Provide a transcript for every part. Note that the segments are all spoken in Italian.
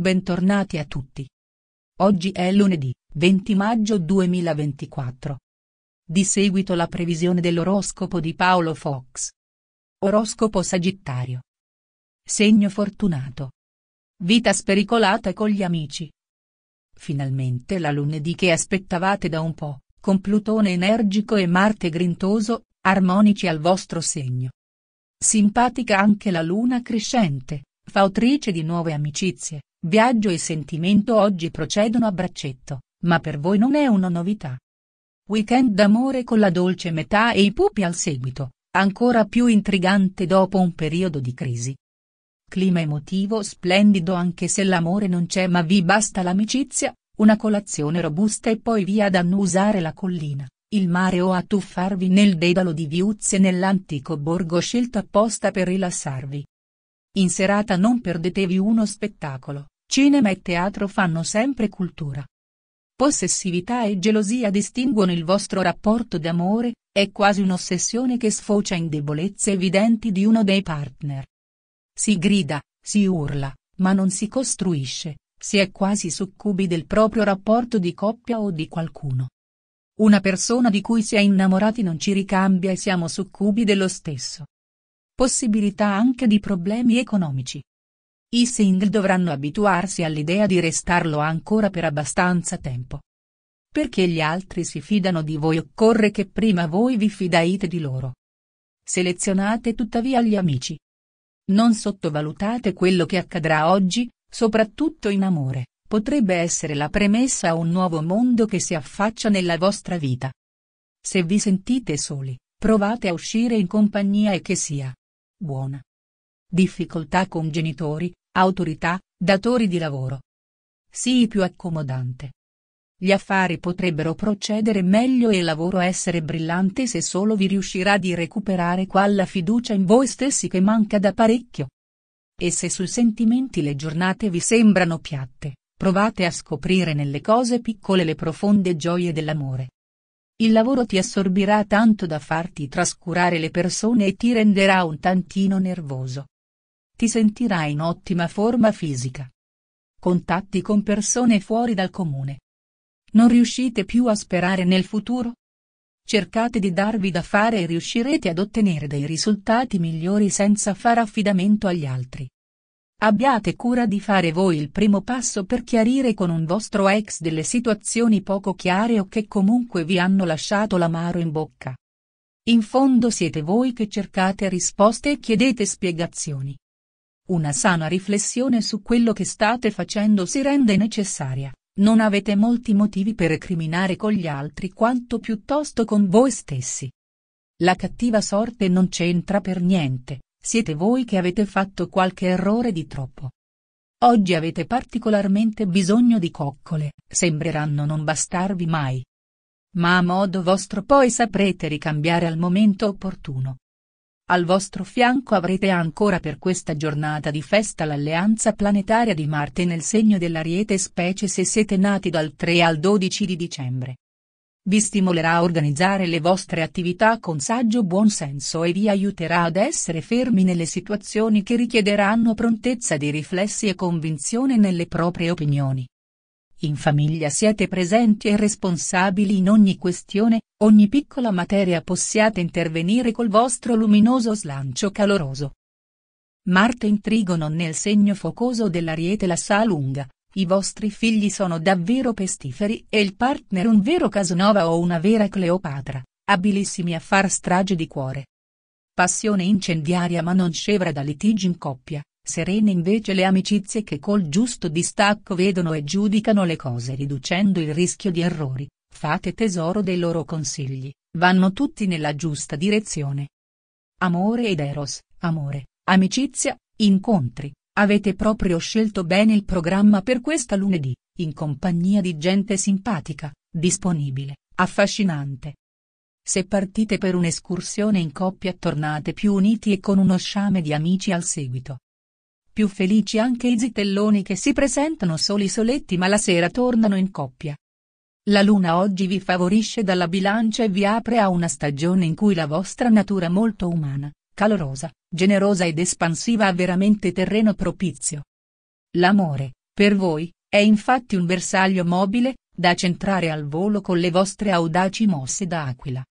Bentornati a tutti. Oggi è lunedì, 20 maggio 2024. Di seguito la previsione dell'oroscopo di Paolo Fox. Oroscopo Sagittario. Segno fortunato. Vita spericolata con gli amici. Finalmente la lunedì che aspettavate da un po', con Plutone energico e Marte grintoso, armonici al vostro segno. Simpatica anche la luna crescente, fautrice di nuove amicizie Viaggio e sentimento oggi procedono a braccetto, ma per voi non è una novità. Weekend d'amore con la dolce metà e i pupi al seguito, ancora più intrigante dopo un periodo di crisi. Clima emotivo splendido anche se l'amore non c'è ma vi basta l'amicizia, una colazione robusta e poi via ad annusare la collina, il mare o a tuffarvi nel dedalo di viuzze nell'antico borgo scelto apposta per rilassarvi. In serata non perdetevi uno spettacolo, Cinema e teatro fanno sempre cultura. Possessività e gelosia distinguono il vostro rapporto d'amore, è quasi un'ossessione che sfocia in debolezze evidenti di uno dei partner. Si grida, si urla, ma non si costruisce, si è quasi succubi del proprio rapporto di coppia o di qualcuno. Una persona di cui si è innamorati non ci ricambia e siamo succubi dello stesso. Possibilità anche di problemi economici i single dovranno abituarsi all'idea di restarlo ancora per abbastanza tempo. Perché gli altri si fidano di voi occorre che prima voi vi fidaite di loro. Selezionate tuttavia gli amici. Non sottovalutate quello che accadrà oggi, soprattutto in amore, potrebbe essere la premessa a un nuovo mondo che si affaccia nella vostra vita. Se vi sentite soli, provate a uscire in compagnia e che sia buona. Difficoltà con genitori, autorità, datori di lavoro. Sii più accomodante. Gli affari potrebbero procedere meglio e il lavoro essere brillante se solo vi riuscirà di recuperare quella fiducia in voi stessi che manca da parecchio. E se sui sentimenti le giornate vi sembrano piatte, provate a scoprire nelle cose piccole le profonde gioie dell'amore. Il lavoro ti assorbirà tanto da farti trascurare le persone e ti renderà un tantino nervoso ti sentirai in ottima forma fisica. Contatti con persone fuori dal comune. Non riuscite più a sperare nel futuro? Cercate di darvi da fare e riuscirete ad ottenere dei risultati migliori senza far affidamento agli altri. Abbiate cura di fare voi il primo passo per chiarire con un vostro ex delle situazioni poco chiare o che comunque vi hanno lasciato l'amaro in bocca. In fondo siete voi che cercate risposte e chiedete spiegazioni. Una sana riflessione su quello che state facendo si rende necessaria, non avete molti motivi per recriminare con gli altri quanto piuttosto con voi stessi. La cattiva sorte non c'entra per niente, siete voi che avete fatto qualche errore di troppo. Oggi avete particolarmente bisogno di coccole, sembreranno non bastarvi mai. Ma a modo vostro poi saprete ricambiare al momento opportuno. Al vostro fianco avrete ancora per questa giornata di festa l'alleanza planetaria di Marte nel segno dell'Ariete specie se siete nati dal 3 al 12 di dicembre. Vi stimolerà a organizzare le vostre attività con saggio buonsenso e vi aiuterà ad essere fermi nelle situazioni che richiederanno prontezza di riflessi e convinzione nelle proprie opinioni. In famiglia siete presenti e responsabili in ogni questione, ogni piccola materia possiate intervenire col vostro luminoso slancio caloroso. Marte in trigono nel segno focoso dell'ariete la sa lunga, i vostri figli sono davvero pestiferi e il partner un vero Casanova o una vera Cleopatra, abilissimi a far strage di cuore. Passione incendiaria ma non scevra da litigi in coppia, serene invece le amicizie che col giusto distacco vedono e giudicano le cose riducendo il rischio di errori, fate tesoro dei loro consigli, vanno tutti nella giusta direzione. Amore ed Eros, amore, amicizia, incontri, avete proprio scelto bene il programma per questa lunedì, in compagnia di gente simpatica, disponibile, affascinante. Se partite per un'escursione in coppia tornate più uniti e con uno sciame di amici al seguito più felici anche i zitelloni che si presentano soli soletti ma la sera tornano in coppia. La luna oggi vi favorisce dalla bilancia e vi apre a una stagione in cui la vostra natura molto umana, calorosa, generosa ed espansiva ha veramente terreno propizio. L'amore, per voi, è infatti un bersaglio mobile, da centrare al volo con le vostre audaci mosse da aquila.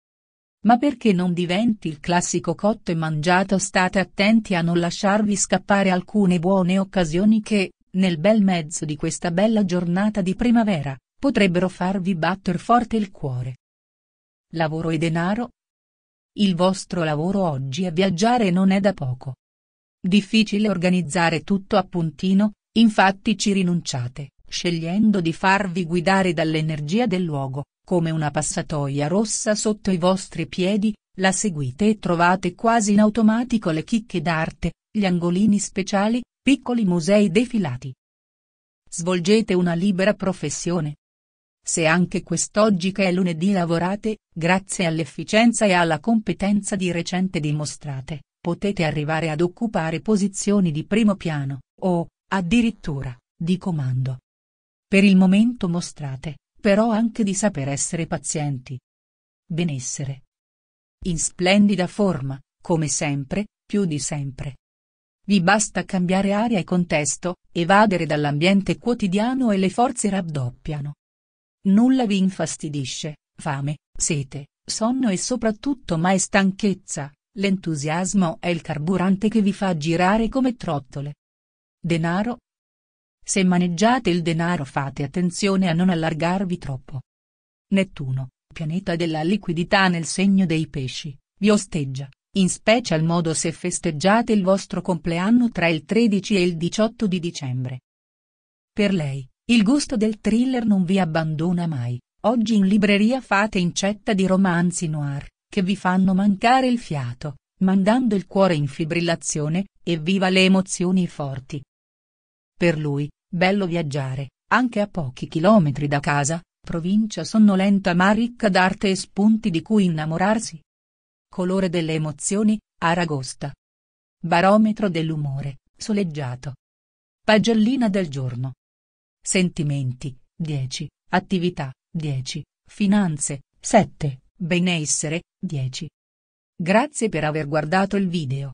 Ma perché non diventi il classico cotto e mangiato state attenti a non lasciarvi scappare alcune buone occasioni che, nel bel mezzo di questa bella giornata di primavera, potrebbero farvi batter forte il cuore. Lavoro e denaro? Il vostro lavoro oggi è viaggiare e non è da poco. Difficile organizzare tutto a puntino, infatti ci rinunciate scegliendo di farvi guidare dall'energia del luogo, come una passatoia rossa sotto i vostri piedi, la seguite e trovate quasi in automatico le chicche d'arte, gli angolini speciali, piccoli musei defilati. Svolgete una libera professione. Se anche quest'oggi che è lunedì lavorate, grazie all'efficienza e alla competenza di recente dimostrate, potete arrivare ad occupare posizioni di primo piano, o, addirittura, di comando. Per il momento mostrate, però anche di saper essere pazienti. Benessere. In splendida forma, come sempre, più di sempre. Vi basta cambiare aria e contesto, evadere dall'ambiente quotidiano e le forze raddoppiano. Nulla vi infastidisce, fame, sete, sonno e soprattutto mai stanchezza, l'entusiasmo è il carburante che vi fa girare come trottole. Denaro, se maneggiate il denaro fate attenzione a non allargarvi troppo. Nettuno, pianeta della liquidità nel segno dei pesci, vi osteggia, in special modo se festeggiate il vostro compleanno tra il 13 e il 18 di dicembre. Per lei, il gusto del thriller non vi abbandona mai, oggi in libreria fate incetta di romanzi noir, che vi fanno mancare il fiato, mandando il cuore in fibrillazione, e viva le emozioni forti. Per lui, Bello viaggiare, anche a pochi chilometri da casa, provincia sonnolenta ma ricca d'arte e spunti di cui innamorarsi. Colore delle emozioni, Aragosta. Barometro dell'umore, soleggiato. Pagellina del giorno. Sentimenti, 10, attività, 10, finanze, 7, benessere, 10. Grazie per aver guardato il video.